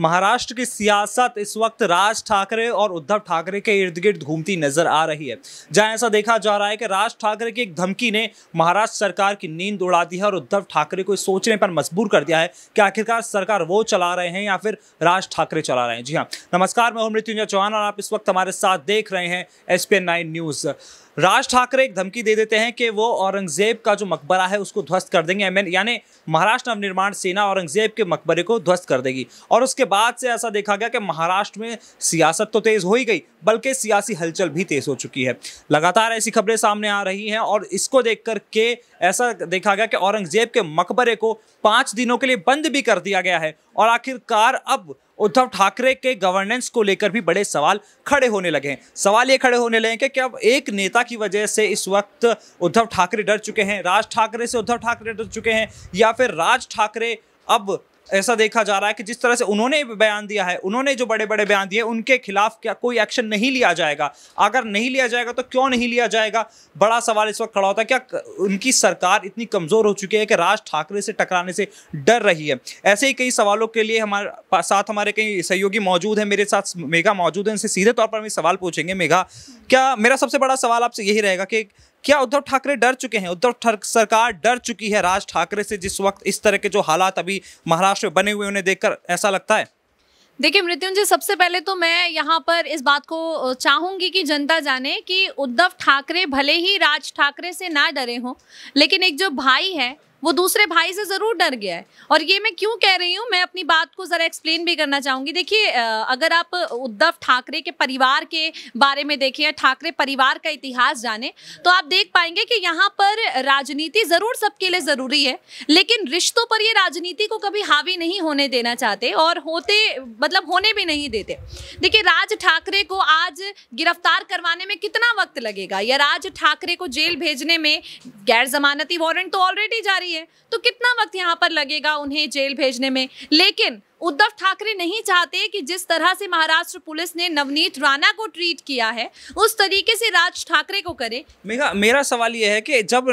महाराष्ट्र की सियासत इस वक्त राज ठाकरे और उद्धव ठाकरे के इर्द गिर्द घूमती नजर आ रही है जहां ऐसा देखा जा रहा है कि राज ठाकरे की एक धमकी ने महाराष्ट्र सरकार की नींद उड़ा दी है और उद्धव ठाकरे को सोचने पर मजबूर कर दिया है कि आखिरकार सरकार वो चला रहे हैं या फिर राज ठाकरे चला रहे हैं जी हाँ नमस्कार मैं हूँ मृत्युंजय चौहान और आप इस वक्त हमारे साथ देख रहे हैं S P news Raj Thackeray एक धमकी दे देते हैं कि वो औरंगजेब का जो मकबरा है उसको ध्वस्त कर देंगे एम यानी महाराष्ट्र नवनिर्माण सेना औरंगजेब के मकबरे को ध्वस्त कर देगी और उसके बाद से ऐसा देखा गया कि महाराष्ट्र में सियासत तो तेज़ हो ही गई बल्कि सियासी हलचल भी तेज़ हो चुकी है लगातार ऐसी खबरें सामने आ रही हैं और इसको देख कर के ऐसा देखा गया कि औरंगजेब के मकबरे को पाँच दिनों के लिए बंद भी कर दिया गया है और आखिरकार अब उद्धव ठाकरे के गवर्नेंस को लेकर भी बड़े सवाल खड़े होने लगे हैं सवाल ये खड़े होने लगे कि क्या एक नेता की वजह से इस वक्त उद्धव ठाकरे डर चुके हैं राज ठाकरे से उद्धव ठाकरे डर चुके हैं या फिर राज ठाकरे अब ऐसा देखा जा रहा है कि जिस तरह से उन्होंने बयान दिया है उन्होंने जो बड़े बड़े बयान दिए उनके खिलाफ क्या कोई एक्शन नहीं लिया जाएगा अगर नहीं लिया जाएगा तो क्यों नहीं लिया जाएगा बड़ा सवाल इस वक्त खड़ा होता है क्या उनकी सरकार इतनी कमज़ोर हो चुकी है कि राज ठाकरे से टकराने से डर रही है ऐसे ही कई सवालों के लिए हमारे साथ हमारे कई सहयोगी मौजूद हैं मेरे साथ मेघा मौजूद हैं इनसे सीधे तौर पर हम सवाल पूछेंगे मेघा क्या मेरा सबसे बड़ा सवाल आपसे यही रहेगा कि क्या उद्धव ठाकरे डर चुके हैं उद्धव सरकार डर चुकी है राज ठाकरे से जिस वक्त इस तरह के जो हालात अभी महाराष्ट्र में बने हुए उन्हें देखकर ऐसा लगता है देखिए मृत्युंजय सबसे पहले तो मैं यहाँ पर इस बात को चाहूंगी कि जनता जाने कि उद्धव ठाकरे भले ही राज ठाकरे से ना डरे हों लेकिन एक जो भाई है वो दूसरे भाई से ज़रूर डर गया है और ये मैं क्यों कह रही हूँ मैं अपनी बात को ज़रा एक्सप्लेन भी करना चाहूँगी देखिए अगर आप उद्धव ठाकरे के परिवार के बारे में देखें या ठाकरे परिवार का इतिहास जाने तो आप देख पाएंगे कि यहाँ पर राजनीति ज़रूर सबके लिए ज़रूरी है लेकिन रिश्तों पर ये राजनीति को कभी हावी नहीं होने देना चाहते और होते मतलब होने भी नहीं देते देखिए राज ठाकरे को आज गिरफ्तार करवाने में कितना वक्त लगेगा या राज ठाकरे को जेल भेजने में गैर जमानती वारंट तो ऑलरेडी जारी है तो कितना वक्त यहाँ पर लगेगा उन्हें जेल भेजने में लेकिन उद्धव ठाकरे नहीं चाहते कि जिस तरह से महाराष्ट्र पुलिस ने नवनीत राणा को ट्रीट किया है उस तरीके से राज ठाकरे को करे मेरा मेरा सवाल यह है कि जब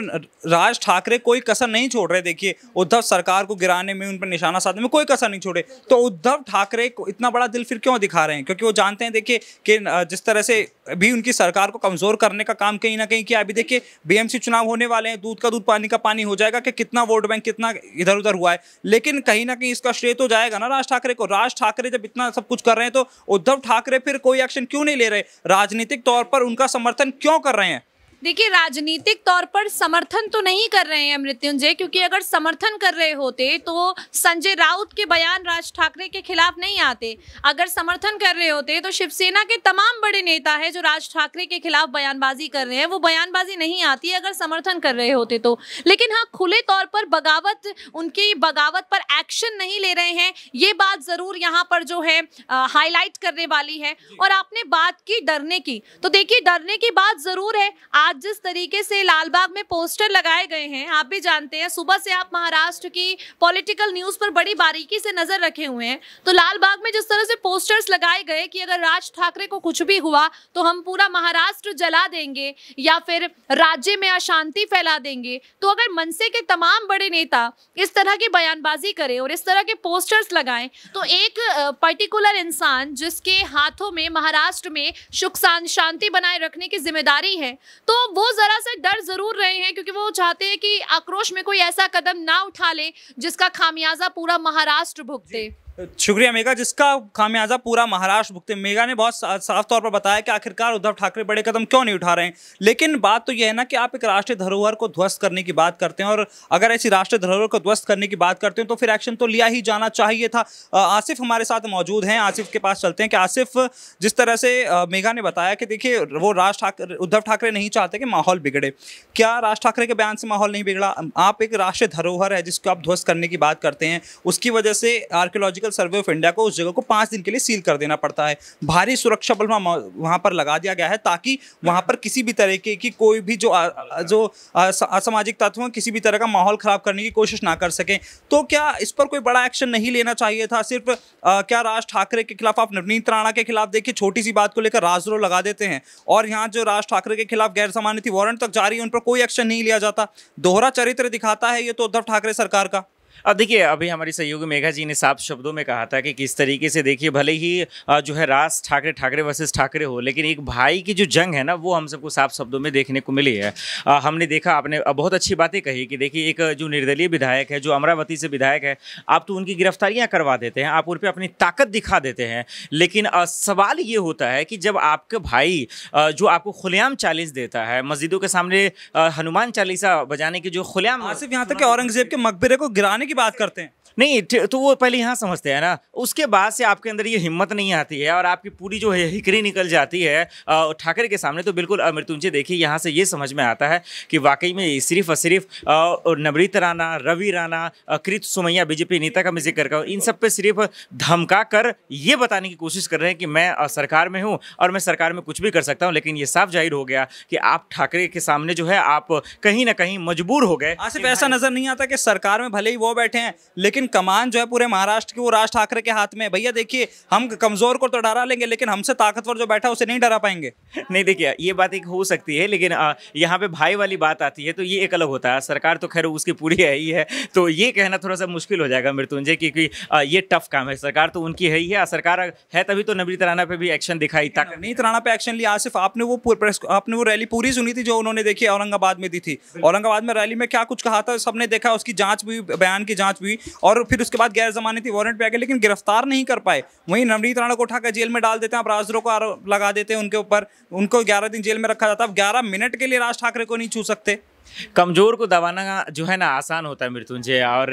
राज ठाकरे कोई कसर नहीं छोड़ रहे देखिए उद्धव सरकार को गिराने में उन पर निशाना साधने में कोई कसर नहीं छोड़े तो उद्धव ठाकरे को इतना बड़ा दिल फिर क्यों दिखा रहे हैं क्योंकि वो जानते हैं देखिए कि जिस तरह से भी उनकी सरकार को कमजोर करने का काम कहीं ना कहीं किया अभी देखिए बीएमसी चुनाव होने वाले हैं दूध का दूध पानी का पानी हो जाएगा कि कितना वोट बैंक कितना इधर उधर हुआ है लेकिन कहीं ना कहीं इसका श्रेय तो जाएगा ना राज राज ठाकरे को राज ठाकरे जब इतना सब कुछ कर रहे हैं तो उद्धव ठाकरे फिर कोई एक्शन क्यों नहीं ले रहे राजनीतिक तौर पर उनका समर्थन क्यों कर रहे हैं देखिए राजनीतिक तौर पर समर्थन तो नहीं कर रहे हैं मृत्युंजय क्योंकि अगर समर्थन कर रहे होते तो संजय राउत के बयान राज ठाकरे के खिलाफ नहीं आते अगर समर्थन कर रहे होते तो शिवसेना के तमाम बड़े नेता है जो राज ठाकरे के खिलाफ बयानबाजी कर रहे हैं वो बयानबाजी नहीं आती अगर समर्थन कर रहे होते तो लेकिन हाँ खुले तौर पर बगावत उनकी बगावत पर एक्शन नहीं ले रहे हैं ये बात ज़रूर यहाँ पर जो है हाईलाइट करने वाली है और आपने बात की डरने की तो देखिए डरने की बात ज़रूर है आज जिस तरीके से लालबाग में पोस्टर लगाए गए हैं आप भी जानते हैं सुबह से आप महाराष्ट्र की पॉलिटिकल न्यूज़ पर बड़ी बारीकी से नज़र रखे हुए हैं तो लालबाग में जिस तरह से पोस्टर्स लगाए गए कि अगर राज ठाकरे को कुछ भी हुआ तो हम पूरा महाराष्ट्र जला देंगे या फिर राज्य में अशांति फैला देंगे तो अगर मनसे के तमाम बड़े नेता इस तरह की बयानबाजी करें और इस तरह के पोस्टर्स लगाएं तो एक पर्टिकुलर इंसान जिसके हाथों में महाराष्ट्र में सुख शांति बनाए रखने की जिम्मेदारी है तो वो ज़रा से डर ज़रूर रहे हैं क्योंकि वो चाहते हैं कि आक्रोश में कोई ऐसा कदम ना उठा ले जिसका खामियाजा पूरा महाराष्ट्र भुगते शुक्रिया मेगा जिसका खामियाजा पूरा महाराष्ट्र भुगते मेगा ने बहुत साफ तौर पर बताया कि आखिरकार उद्धव ठाकरे बड़े कदम क्यों नहीं उठा रहे हैं लेकिन बात तो यह है ना कि आप एक राष्ट्रीय धरोहर को ध्वस्त करने की बात करते हैं और अगर ऐसी राष्ट्रीय धरोहर को ध्वस्त करने की बात करते हैं तो फिर एक्शन तो लिया ही जाना चाहिए था आसिफ हमारे साथ मौजूद हैं आसिफ के पास चलते हैं कि आसिफ जिस तरह से मेघा ने बताया कि देखिए वो राज ठाकरे उद्धव ठाकरे नहीं चाहते कि माहौल बिगड़े क्या राज ठाकरे के बयान से माहौल नहीं बिगड़ा आप एक राष्ट्रीय धरोहर है जिसको आप ध्वस्त करने की बात करते हैं उसकी वजह से archaeological coastal survey of India को उस जगह को पांच दिन के लिए सील कर देना पड़ता है भारी सुरक्षा बल वहां पर लगा दिया गया है ताकि वहां पर किसी भी तरीके की कोई भी जो आ, जो असामाजिक तत्व किसी भी तरह का माहौल ख़राब करने की कोशिश ना कर सकें तो क्या इस पर कोई बड़ा एक्शन नहीं लेना चाहिए था सिर्फ आ, क्या राज ठाकरे के खिलाफ आप नवनीत राणा के खिलाफ देखिए छोटी सी बात को लेकर राजद्रोह लगा देते हैं और यहाँ जो राज ठाकरे के खिलाफ गैर सामान्य वारंट तक जारी है उन पर कोई एक्शन नहीं लिया जाता दोहरा चरित्र दिखाता है ये तो उद्धव ठाकरे सरकार का अब देखिए अभी हमारी सहयोगी मेघा जी ने साफ शब्दों में कहा था कि किस तरीके से देखिए भले ही जो है राज ठाकरे ठाकरे वर्सेस ठाकरे हो लेकिन एक भाई की जो जंग है ना वो हम सबको साफ शब्दों में देखने को मिली है हमने देखा आपने बहुत अच्छी बातें कही कि देखिए एक जो निर्दलीय विधायक है जो अमरावती से विधायक है आप तो उनकी गिरफ्तारियाँ करवा देते हैं आप उन पर अपनी ताकत दिखा देते हैं लेकिन सवाल ये होता है कि जब आपके भाई जो आपको खुलेआम चैलेंज देता है मस्जिदों के सामने हनुमान चालीसा बजाने की जो खुलेआम सिर्फ यहाँ तक औरंगजेब के मकबरे को गिराने की बात करते हैं नहीं तो, तो वो पहले यहाँ समझते हैं ना उसके बाद से आपके अंदर ये हिम्मत नहीं आती है और आपकी पूरी जो है हिकरी निकल जाती है ठाकरे के सामने तो बिल्कुल मृत्युंजय देखिए यहाँ से ये समझ में आता है कि वाकई में सिर्फ और सिर्फ नवरीत राणा रवि राणा कृत सुमैया बीजेपी नेता का मैं जिक्र कर इन सब पे सिर्फ धमका कर ये बताने की कोशिश कर रहे हैं कि मैं सरकार में हूँ और मैं सरकार में कुछ भी कर सकता हूँ लेकिन ये साफ जाहिर हो गया कि आप ठाकरे के सामने जो है आप कहीं ना कहीं मजबूर हो गए सिर्फ ऐसा नजर नहीं आता कि सरकार में भले ही वो बैठे हैं लेकिन कमान जो है पूरे महाराष्ट्र की वो राष्ट्र ठाकरे के हाथ में है भैया देखिए हम कमज़ोर को तो डरा लेंगे लेकिन हमसे ताकतवर जो बैठा उसे नहीं डरा पाएंगे नहीं देखिए ये बात एक हो सकती है लेकिन यहाँ पे भाई वाली बात आती है तो ये एक अलग होता है सरकार तो खैर उसकी पूरी है ही है तो ये कहना थोड़ा सा मुश्किल हो जाएगा मृत्युंजय क्योंकि ये टफ काम है सरकार तो उनकी है ही है सरकार है तभी तो नबीत राना पे भी एक्शन दिखाई था नबीत राना पे एक्शन लिया आसिफ आपने वो प्रेस आपने वो रैली पूरी सुनी थी जो उन्होंने देखी औरंगाबाद में दी थी औरंगाबाद में रैली में क्या कुछ कहा था सबने देखा उसकी जाँच भी बयान मकान की जांच हुई और फिर उसके बाद गैर जमानती वारंट पे आ गए लेकिन गिरफ्तार नहीं कर पाए वहीं नवनीत राणा को उठाकर जेल में डाल देते हैं अपराधरों को आरोप लगा देते हैं उनके ऊपर उनको ग्यारह दिन जेल में रखा जाता है अब ग्यारह मिनट के लिए राज ठाकरे को नहीं छू सकते कमज़ोर को दबाना जो है ना आसान होता है मृत्युंजय और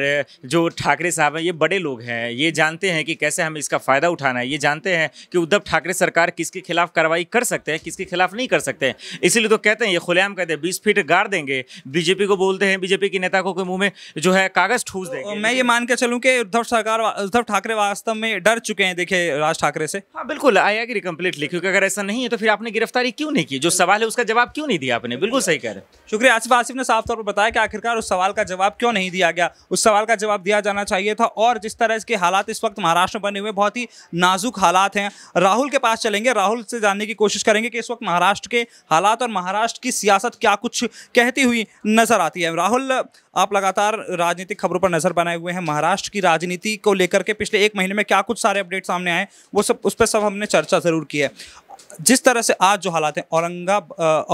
जो ठाकरे साहब हैं ये बड़े लोग हैं ये जानते हैं कि कैसे हमें इसका फ़ायदा उठाना है ये जानते हैं कि उद्धव ठाकरे सरकार किसके खिलाफ कार्रवाई कर सकते हैं किसके खिलाफ नहीं कर सकते इसीलिए तो कहते हैं ये खुलेआम कहते हैं बीस फीट गाड़ देंगे बीजेपी को बोलते हैं बीजेपी के नेता को मुंह में जो है कागज़ ठूस तो देंगे मैं ये मान के चलूँ कि उद्धव सरकार उद्धव ठाकरे वास्तव में डर चुके हैं देखे राज ठाकरे से हाँ बिल्कुल आई एग्री कम्प्लीटली क्योंकि अगर ऐसा नहीं है तो फिर आपने गिरफ्तारी क्यों नहीं की जो सवाल है उसका जवाब क्यों नहीं दिया आपने बिल्कुल सही कह रहे शुक्रिया आसिफ आसिफ ने साफ तौर पर बताया कि आखिरकार उस सवाल का जवाब क्यों नहीं दिया गया उस सवाल का जवाब दिया जाना चाहिए था और जिस तरह इसके हालात इस वक्त महाराष्ट्र में बने हुए बहुत ही नाजुक हालात हैं राहुल के पास चलेंगे राहुल से जानने की कोशिश करेंगे कि इस वक्त महाराष्ट्र के हालात और महाराष्ट्र की सियासत क्या कुछ कहती हुई नजर आती है राहुल आप लगातार राजनीतिक खबरों पर नजर बनाए हुए हैं महाराष्ट्र की राजनीति को लेकर के पिछले एक महीने में क्या कुछ सारे अपडेट सामने आए वो सब उस पर सब हमने चर्चा जरूर की है जिस तरह से आज जो हालात हैं औरंगा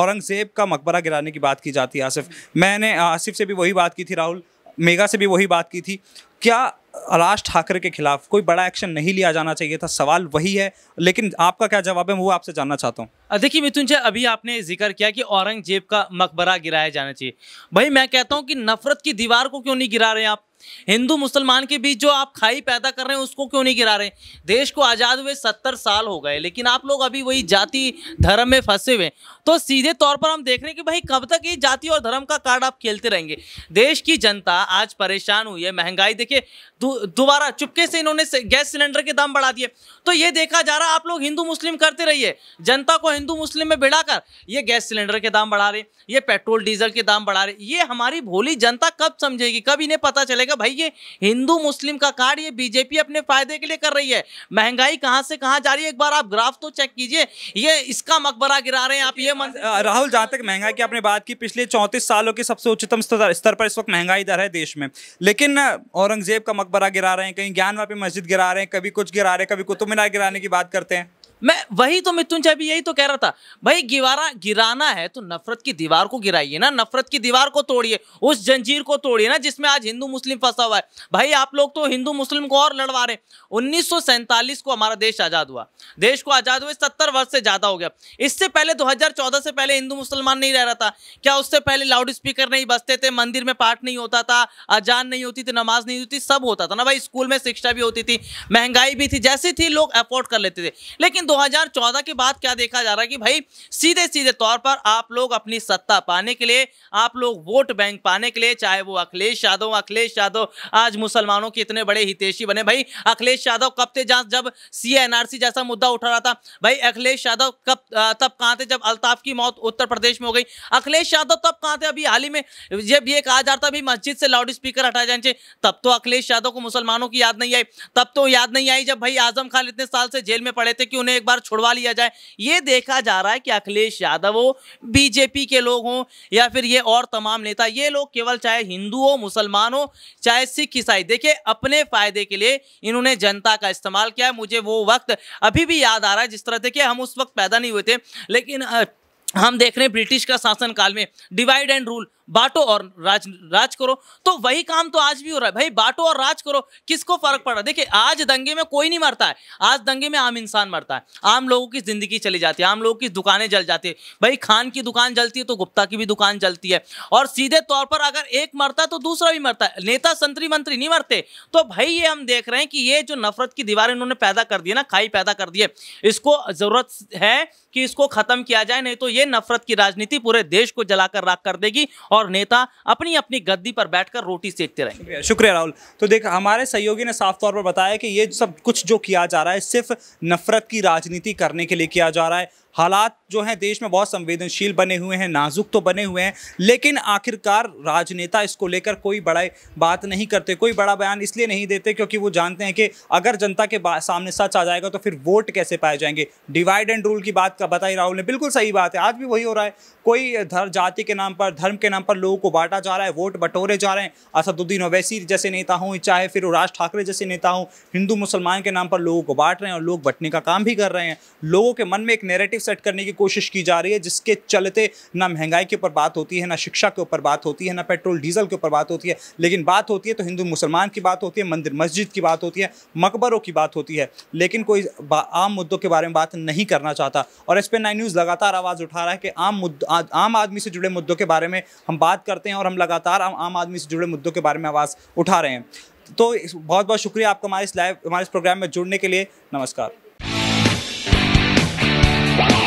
औरंगजेब का मकबरा गिराने की बात की जाती है आसिफ मैंने आसिफ से भी वही बात की थी राहुल मेगा से भी वही बात की थी क्या राज ठाकरे के खिलाफ कोई बड़ा एक्शन नहीं लिया जाना चाहिए था सवाल वही है लेकिन आपका क्या जवाब है वो आपसे जानना चाहता हूँ देखिए मिथुन जी अभी आपने जिक्र किया कि औरंगजेब का मकबरा गिराया जाना चाहिए भाई मैं कहता हूँ कि नफरत की दीवार को क्यों नहीं गिरा रहे हैं आप हिंदू मुसलमान के बीच जो आप खाई पैदा कर रहे हैं उसको क्यों नहीं गिरा रहे देश को आज़ाद हुए सत्तर साल हो गए लेकिन आप लोग अभी वही जाति धर्म में फंसे हुए तो सीधे तौर पर हम देख रहे हैं कि भाई कब तक ये जाति और धर्म का कार्ड आप खेलते रहेंगे देश की जनता आज परेशान हुई है महंगाई देखिए दोबारा दु, चुपके से इन्होंने गैस सिलेंडर के दाम बढ़ा दिए तो ये देखा जा रहा आप लोग हिंदू मुस्लिम करते रहिए जनता को हिंदू मुस्लिम में बिड़ा कर ये गैस सिलेंडर के दाम बढ़ा रहे ये पेट्रोल डीजल के दाम बढ़ा रहे ये हमारी भोली जनता कब समझेगी कब इन्हें पता चलेगा कहेगा भाई ये हिंदू मुस्लिम का कार्ड ये बीजेपी अपने फायदे के लिए कर रही है महंगाई कहाँ से कहाँ जा रही है एक बार आप ग्राफ तो चेक कीजिए ये इसका मकबरा गिरा रहे हैं आप ये राहुल जहाँ तक महंगाई की आपने बात की पिछले चौंतीस सालों के सबसे उच्चतम स्तर पर इस वक्त महंगाई दर है देश में लेकिन औरंगजेब का मकबरा गिरा रहे हैं कहीं ज्ञान मस्जिद गिरा रहे हैं कभी कुछ गिरा रहे हैं कभी कुतुब मीनार गिराने की बात करते हैं मैं वही तो मिथुन भी यही तो कह रहा था भाई गिवारा गिराना है तो नफरत की दीवार को गिराइए ना नफरत की दीवार को तोड़िए उस जंजीर को तोड़िए ना जिसमें आज हिंदू मुस्लिम फंसा हुआ है भाई आप लोग तो हिंदू मुस्लिम को और लड़वा रहे उन्नीस को हमारा देश आज़ाद हुआ देश को आज़ाद हुए सत्तर वर्ष से ज़्यादा हो गया इससे पहले दो से पहले हिंदू मुसलमान नहीं रह रहा था क्या उससे पहले लाउड स्पीकर नहीं बसते थे मंदिर में पाठ नहीं होता था अजान नहीं होती थी नमाज नहीं होती सब होता था ना भाई स्कूल में शिक्षा भी होती थी महंगाई भी थी जैसी थी लोग अफोर्ड कर लेते थे लेकिन 2014 के बाद क्या देखा जा रहा है कि भाई सीधे सीधे तौर पर आप लोग अपनी सत्ता पाने के लिए आप लोग वोट बैंक पाने के लिए चाहे वो अखिलेश यादव अखिलेश यादव आज मुसलमानों के इतने बड़े हितेशी बने भाई अखिलेश यादव कब थे जब सी जैसा मुद्दा उठा रहा था भाई अखिलेश यादव कब तब कहाँ थे जब अल्ताफ की मौत उत्तर प्रदेश में हो गई अखिलेश यादव तब कहाँ थे अभी हाल ही में जब ये कहा जाता भी मस्जिद से लाउड स्पीकर हटाए जाने तब तो अखिलेश यादव को मुसलमानों की याद नहीं आई तब तो याद नहीं आई जब भाई आजम खान इतने साल से जेल में पड़े थे कि उन्हें एक बार छुड़वा लिया जाए ये देखा जा रहा है कि अखिलेश यादव हो बीजेपी के लोग हों या फिर ये और तमाम नेता ये लोग केवल चाहे हिंदू हो मुसलमान हो चाहे सिख ईसाई देखिए अपने फायदे के लिए इन्होंने जनता का इस्तेमाल किया है मुझे वो वक्त अभी भी याद आ रहा है जिस तरह देखिए हम उस वक्त पैदा नहीं हुए थे लेकिन हम देख रहे हैं ब्रिटिश का शासनकाल में डिवाइड एंड रूल बांटो और राज राज करो तो वही काम तो आज भी हो रहा है भाई बांटो और राज करो किसको फर्क पड़ रहा है देखिए आज दंगे में कोई नहीं मरता है आज दंगे में आम इंसान मरता है आम लोगों की जिंदगी चली जाती है आम लोगों की दुकानें जल जाती है भाई खान की दुकान जलती है तो गुप्ता की भी दुकान जलती है और सीधे तौर पर अगर एक मरता है तो दूसरा भी मरता है नेता संतरी मंत्री नहीं मरते तो भाई ये हम देख रहे हैं कि ये जो नफरत की दीवार इन्होंने पैदा कर दी है ना खाई पैदा कर दी है इसको ज़रूरत है कि इसको ख़त्म किया जाए नहीं तो ये नफरत की राजनीति पूरे देश को जलाकर राख कर देगी और नेता अपनी अपनी गद्दी पर बैठकर रोटी सेकते रहे शुक्रिया, राहुल तो देख हमारे सहयोगी ने साफ तौर पर बताया कि ये सब कुछ जो किया जा रहा है सिर्फ नफरत की राजनीति करने के लिए किया जा रहा है हालात जो हैं देश में बहुत संवेदनशील बने हुए हैं नाजुक तो बने हुए हैं लेकिन आखिरकार राजनेता इसको लेकर कोई बड़ा बात नहीं करते कोई बड़ा बयान इसलिए नहीं देते क्योंकि वो जानते हैं कि अगर जनता के सामने सच आ जाएगा तो फिर वोट कैसे पाए जाएंगे डिवाइड एंड रूल की बात का बताई राहुल ने बिल्कुल सही बात है आज भी वही हो रहा है कोई धर जाति के नाम पर धर्म के नाम पर लोगों को बांटा जा रहा है वोट बटोरे जा रहे हैं असदुद्दीन अवैसी जैसे नेता हों चाहे फिर राज ठाकरे जैसे नेता हों हिंदू मुसलमान के नाम पर लोगों को बांट रहे हैं और लोग बटने का काम भी कर रहे हैं लोगों के मन में एक नेरेटिव सेट करने की कोशिश की जा रही है जिसके चलते ना महंगाई के ऊपर बात होती है ना शिक्षा के ऊपर बात होती है ना पेट्रोल डीजल के ऊपर बात होती है लेकिन बात होती है तो हिंदू मुसलमान की बात होती है मंदिर मस्जिद की बात होती है मकबरों की बात होती है लेकिन कोई आम मुद्दों के बारे में बात नहीं करना चाहता और इस पर न्यूज़ लगातार आवाज़ उठा रहा है कि आम आम आदमी से जुड़े मुद्दों के बारे में हम बात करते हैं और हम लगातार आम आदमी से जुड़े मुद्दों के बारे में आवाज़ उठा रहे हैं तो बहुत बहुत शुक्रिया आपका हमारे इस लाइव हमारे इस प्रोग्राम में जुड़ने के लिए नमस्कार Bye.